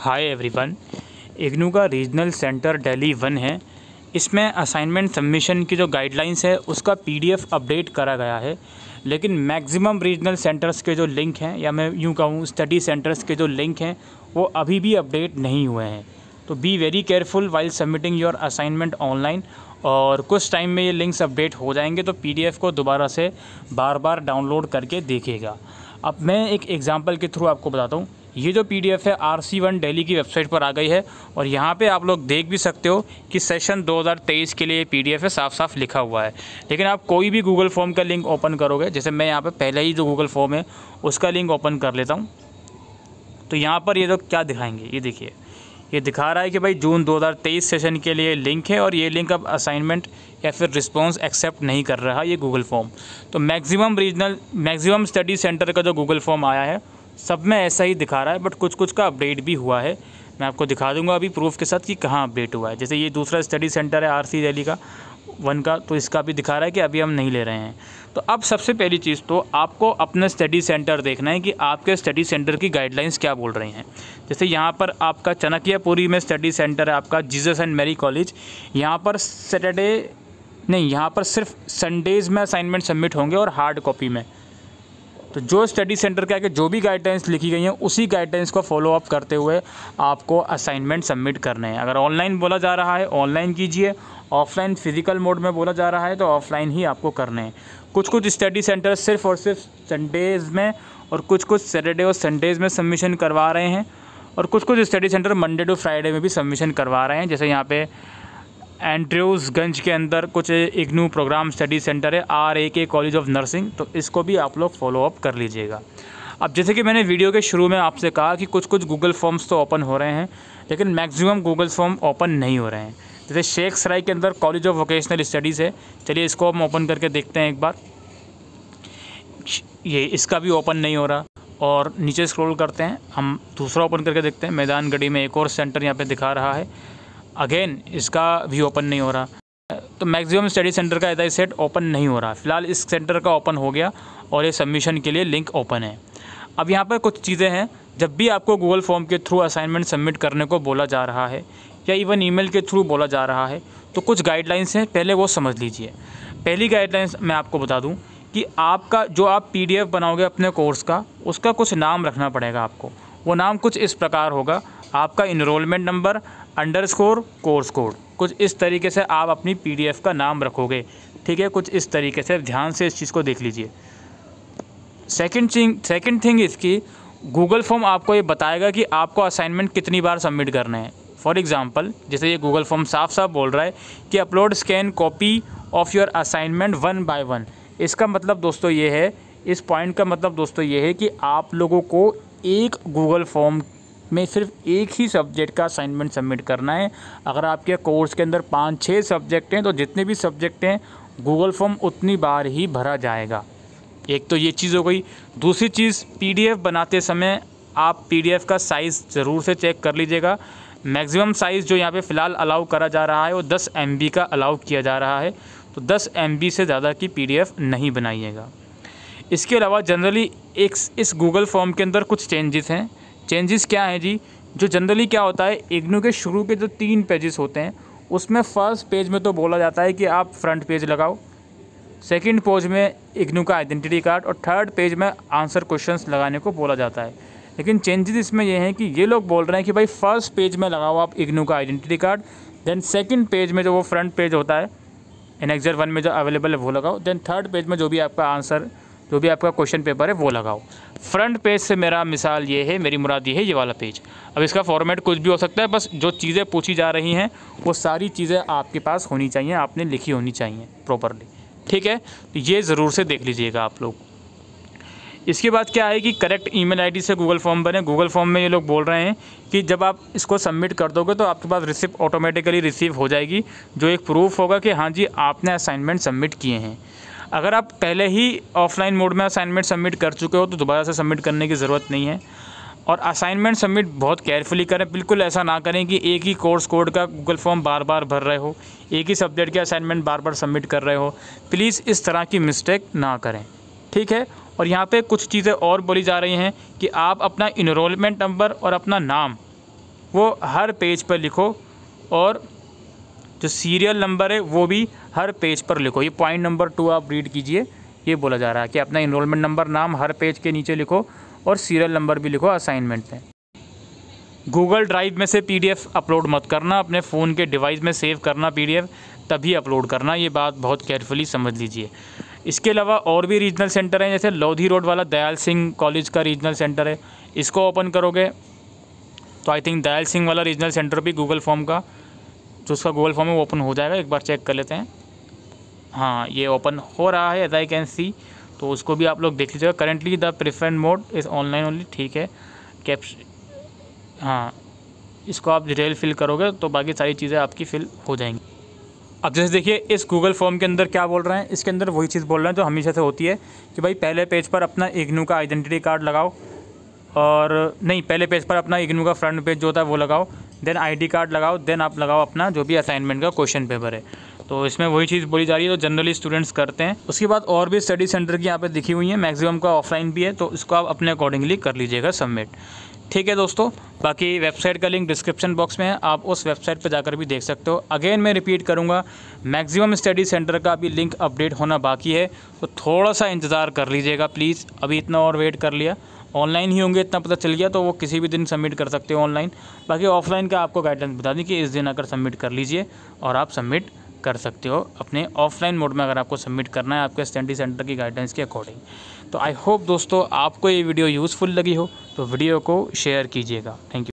hi everyone IGNOU का regional centre Delhi one है इसमें असाइनमेंट सबमिशन की जो गाइडलाइंस है उसका पीडीएफ अपडेट करा गया है लेकिन मैक्सिमम रीजनल सेंटर्स के जो लिंक हैं या मैं यूँ कहूँ स्टडी सेंटर्स के जो लिंक हैं वो अभी भी अपडेट नहीं हुए हैं तो be very careful while submitting your assignment online और कुछ टाइम में ये लिंक्स अपडेट हो जाएंगे तो पी को दोबारा से बार बार डाउनलोड करके देखेगा अब मैं एक एग्ज़ाम्पल के थ्रू आपको बताता हूँ ये जो पी है आर सी वन डेली की वेबसाइट पर आ गई है और यहाँ पे आप लोग देख भी सकते हो कि सेशन 2023 के लिए पी डी है साफ साफ लिखा हुआ है लेकिन आप कोई भी गूगल फॉर्म का लिंक ओपन करोगे जैसे मैं यहाँ पे पहले ही जो गूगल फॉर्म है उसका लिंक ओपन कर लेता हूँ तो यहाँ पर ये लोग क्या दिखाएंगे ये देखिए ये दिखा रहा है कि भाई जून दो सेशन के लिए लिंक है और ये लिंक अब असाइनमेंट या फिर रिस्पॉन्स एक्सेप्ट नहीं कर रहा ये गूगल फॉर्म तो मैगजिम रीजनल मैगजिम स्टडी सेंटर का जो गूगल फॉर्म आया है सब में ऐसा ही दिखा रहा है बट कुछ कुछ का अपडेट भी हुआ है मैं आपको दिखा दूंगा अभी प्रूफ के साथ कि कहाँ अपडेट हुआ है जैसे ये दूसरा स्टडी सेंटर है आर सी का वन का तो इसका भी दिखा रहा है कि अभी हम नहीं ले रहे हैं तो अब सबसे पहली चीज़ तो आपको अपना स्टडी सेंटर देखना है कि आपके स्टडी सेंटर की गाइडलाइंस क्या बोल रही हैं जैसे यहाँ पर आपका चनकियापुरी में स्टडी सेंटर है आपका जीजस एंड मेरी कॉलेज यहाँ पर सैटरडे नहीं यहाँ पर सिर्फ संडेज़ में असाइनमेंट सबमिट होंगे और हार्ड कॉपी में तो जो स्टडी सेंटर के आगे जो भी गाइडलाइंस लिखी गई हैं उसी गाइडलाइंस को फॉलोअप करते हुए आपको असाइनमेंट सबमिट करने हैं अगर ऑनलाइन बोला जा रहा है ऑनलाइन कीजिए ऑफलाइन फिजिकल मोड में बोला जा रहा है तो ऑफलाइन ही आपको करने हैं कुछ कुछ स्टडी सेंटर सिर्फ और सिर्फ संडेज़ में और कुछ कुछ सैटरडे और संडेज़ में सबमिशन करवा रहे हैं और कुछ कुछ study centre Monday to Friday में भी सबमिशन करवा रहे हैं जैसे यहाँ पर एंड्रयूज़गंज के अंदर कुछ इग्नू प्रोग्राम स्टडी सेंटर है R A K college of nursing तो इसको भी आप लोग फॉलोअप कर लीजिएगा अब जैसे कि मैंने वीडियो के शुरू में आपसे कहा कि कुछ कुछ गूगल फॉर्म्स तो ओपन हो रहे हैं लेकिन मैक्सिमम गूगल फॉर्म ओपन नहीं हो रहे हैं जैसे शेख सराय के अंदर कॉलेज ऑफ वोकेशनल स्टडीज़ है चलिए इसको हम ओपन करके देखते हैं एक बार ये इसका भी ओपन नहीं हो रहा और नीचे स्क्रॉल करते हैं हम दूसरा ओपन करके देखते हैं मैदान गढ़ी में एक और सेंटर यहाँ पे दिखा रहा है अगेन इसका व्यू ओपन नहीं हो रहा तो मैक्सिमम स्टडी सेंटर का यदा सेट ओपन नहीं हो रहा फिलहाल इस सेंटर का ओपन हो गया और ये सबमिशन के लिए लिंक ओपन है अब यहाँ पर कुछ चीज़ें हैं जब भी आपको गूगल फॉर्म के थ्रू असाइनमेंट सबमिट करने को बोला जा रहा है या इवन ईमेल के थ्रू बोला जा रहा है तो कुछ गाइडलाइंस हैं पहले वो समझ लीजिए पहली गाइडलाइंस मैं आपको बता दूं कि आपका जो आप पीडीएफ बनाओगे अपने कोर्स का उसका कुछ नाम रखना पड़ेगा आपको वो नाम कुछ इस प्रकार होगा आपका enrolment number underscore course code कुछ इस तरीके से आप अपनी पीडीएफ का नाम रखोगे ठीक है कुछ इस तरीके से ध्यान से इस चीज़ को देख लीजिए सेकंड थिंग सेकंड थिंग इसकी गूगल फॉर्म आपको ये बताएगा कि आपको असाइनमेंट कितनी बार सबमिट करना है फॉर एग्ज़ाम्पल जैसे ये गूगल फॉर्म साफ साफ बोल रहा है कि upload scan copy of your assignment one by one इसका मतलब दोस्तों ये है इस पॉइंट का मतलब दोस्तों ये है कि आप लोगों को एक गूगल फॉर्म में सिर्फ एक ही सब्जेक्ट का असाइनमेंट सबमिट करना है अगर आपके कोर्स के अंदर पाँच छः सब्जेक्ट हैं तो जितने भी सब्जेक्ट हैं गूगल फॉर्म उतनी बार ही भरा जाएगा एक तो ये चीज़ हो गई दूसरी चीज़ पी बनाते समय आप पी का साइज़ ज़रूर से चेक कर लीजिएगा मैक्सिमम साइज़ जो यहाँ पे फ़िलहाल अलाउ करा जा रहा है वो 10 एम का अलाउ किया जा रहा है तो 10 एम से ज़्यादा की पी नहीं बनाइएगा इसके अलावा जनरली एक इस गूगल फॉर्म के अंदर कुछ चेंजेस हैं चेंजेस क्या हैं जी जो जनरली क्या होता है इग्नू के शुरू के जो तीन पेजेस होते हैं उसमें फर्स्ट पेज में तो बोला जाता है कि आप फ्रंट पेज लगाओ सेकंड पेज में इग्नू का आइडेंटिटी कार्ड और थर्ड पेज में आंसर क्वेश्चंस लगाने को बोला जाता है लेकिन चेंजेस इसमें यह हैं कि ये लोग बोल रहे हैं कि भाई फर्स्ट पेज में लगाओ आप इग्नू का identity card then second page में जो वो फ्रंट पेज होता है एनेक्जर वन में जो अवेलेबल है वो लगाओ देन थर्ड पेज में जो भी आपका आंसर जो भी आपका क्वेश्चन पेपर है वो लगाओ फ्रंट पेज से मेरा मिसाल ये है मेरी मुराद ये है ये वाला पेज अब इसका फॉर्मेट कुछ भी हो सकता है बस जो चीज़ें पूछी जा रही हैं वो सारी चीज़ें आपके पास होनी चाहिए आपने लिखी होनी चाहिए प्रॉपरली ठीक है तो ये ज़रूर से देख लीजिएगा आप लोग इसके बाद क्या है कि करेक्ट ईमेल आईडी से गूगल फॉर्म बने गूगल फॉर्म में ये लोग बोल रहे हैं कि जब आप इसको सबमिट कर दोगे तो आपके पास रिसिप्ट ऑटोमेटिकली रिसीव हो जाएगी जो एक प्रूफ होगा कि हाँ जी आपने असाइनमेंट सबमिट किए हैं अगर आप पहले ही ऑफलाइन मोड में असाइनमेंट सबमिट कर चुके हो तो दोबारा से सबमिट करने की ज़रूरत नहीं है और असाइनमेंट सबमिट बहुत केयरफुली करें बिल्कुल ऐसा ना करें कि एक ही कोर्स कोड का गूगल फॉर्म बार बार भर रहे हो एक ही सब्जेक्ट के असाइनमेंट बार बार सबमिट कर रहे हो प्लीज़ इस तरह की मिस्टेक ना करें ठीक है और यहाँ पे कुछ चीज़ें और बोली जा रही हैं कि आप अपना इनरोलमेंट नंबर और अपना नाम वो हर पेज पर लिखो और जो सीरियल नंबर है वो भी हर पेज पर लिखो ये पॉइंट नंबर टू आप रीड कीजिए ये बोला जा रहा है कि अपना इनरोलमेंट नंबर नाम हर पेज के नीचे लिखो और सीरियल नंबर भी लिखो असाइनमेंट में गूगल ड्राइव में से पीडीएफ अपलोड मत करना अपने फ़ोन के डिवाइस में सेव करना पीडीएफ तभी अपलोड करना ये बात बहुत केयरफुली समझ लीजिए इसके अलावा और भी रीजनल सेंटर हैं जैसे लोधी रोड वाला दयाल सिंह कॉलेज का रीजनल सेंटर है इसको ओपन करोगे तो आई थिंक दयाल सिंह वाला रीजनल सेंटर भी गूगल फॉर्म का जो तो उसका गूगल फॉर्म है वो ओपन हो जाएगा एक बार चेक कर लेते हैं हाँ ये ओपन हो रहा है एज आई कैन सी तो उसको भी आप लोग देख लीजिएगा currently the preferred mode is online only ठीक है कैप्स हाँ इसको आप डिटेल फिल करोगे तो बाकी सारी चीज़ें आपकी फिल हो जाएंगी अब जैसे देखिए इस गूगल फॉर्म के अंदर क्या बोल रहे हैं इसके अंदर वही चीज़ बोल रहे हैं जो हमेशा से होती है कि भाई पहले पेज पर अपना इग्नू का आइडेंटिटी कार्ड लगाओ और नहीं पहले पेज पर अपना इग्नू का फ्रंट पेज जो होता है वो लगाओ देन आईडी कार्ड लगाओ देन आप लगाओ अपना जो भी असाइनमेंट का क्वेश्चन पेपर है तो इसमें वही चीज़ बोली जा रही है तो जनरली स्टूडेंट्स करते हैं उसके बाद और भी स्टडी सेंटर की यहाँ पे दिखी हुई है मैक्सिमम का ऑफलाइन भी है तो इसको आप अपने अकॉर्डिंगली कर लीजिएगा सबमिट ठीक है दोस्तों बाकी वेबसाइट का लिंक डिस्क्रिप्शन बॉक्स में है आप उस वेबसाइट पर जाकर भी देख सकते हो अगेन मैं रिपीट करूँगा मैक्सिमम स्टडी सेंटर का अभी लिंक अपडेट होना बाकी है तो थोड़ा सा इंतज़ार कर लीजिएगा प्लीज़ अभी इतना और वेट कर लिया ऑनलाइन ही होंगे इतना पता चल गया तो वो किसी भी दिन सबमिट कर सकते हो ऑनलाइन बाकी ऑफलाइन का आपको गाइडलाइंस बता दें कि इस दिन आकर सबमिट कर लीजिए और आप सबमिट कर सकते हो अपने ऑफलाइन मोड में अगर आपको सबमिट करना है आपके स्टडी सेंटर की गाइडेंस के अकॉर्डिंग तो आई होप दोस्तों आपको ये वीडियो यूज़फुल लगी हो तो वीडियो को शेयर कीजिएगा थैंक यू